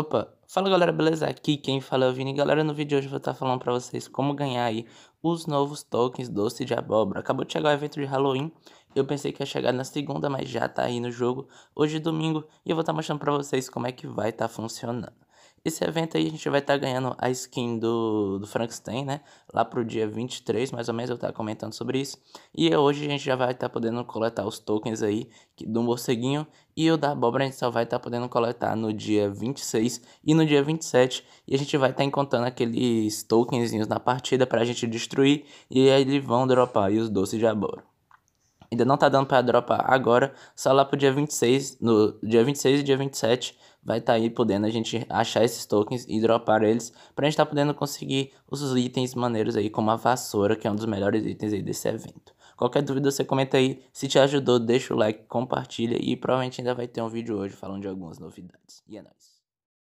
Opa, fala galera, beleza? Aqui quem fala é o Vini. Galera, no vídeo de hoje eu vou estar tá falando pra vocês como ganhar aí os novos tokens doce de abóbora. Acabou de chegar o evento de Halloween, eu pensei que ia chegar na segunda, mas já tá aí no jogo. Hoje é domingo e eu vou estar tá mostrando pra vocês como é que vai estar tá funcionando. Esse evento aí a gente vai estar tá ganhando a skin do, do Frankenstein, né? Lá pro dia 23, mais ou menos, eu estar comentando sobre isso. E hoje a gente já vai estar tá podendo coletar os tokens aí do morceguinho. E o da abóbora a gente só vai estar tá podendo coletar no dia 26 e no dia 27. E a gente vai estar tá encontrando aqueles tokens na partida pra gente destruir. E aí eles vão dropar aí os doces de abóbora ainda não tá dando para dropar agora, só lá pro dia 26, no dia 26 e dia 27 vai estar tá aí podendo a gente achar esses tokens e dropar eles pra gente tá podendo conseguir os itens maneiros aí como a vassoura, que é um dos melhores itens aí desse evento. Qualquer dúvida você comenta aí, se te ajudou deixa o like, compartilha e provavelmente ainda vai ter um vídeo hoje falando de algumas novidades. E é nóis.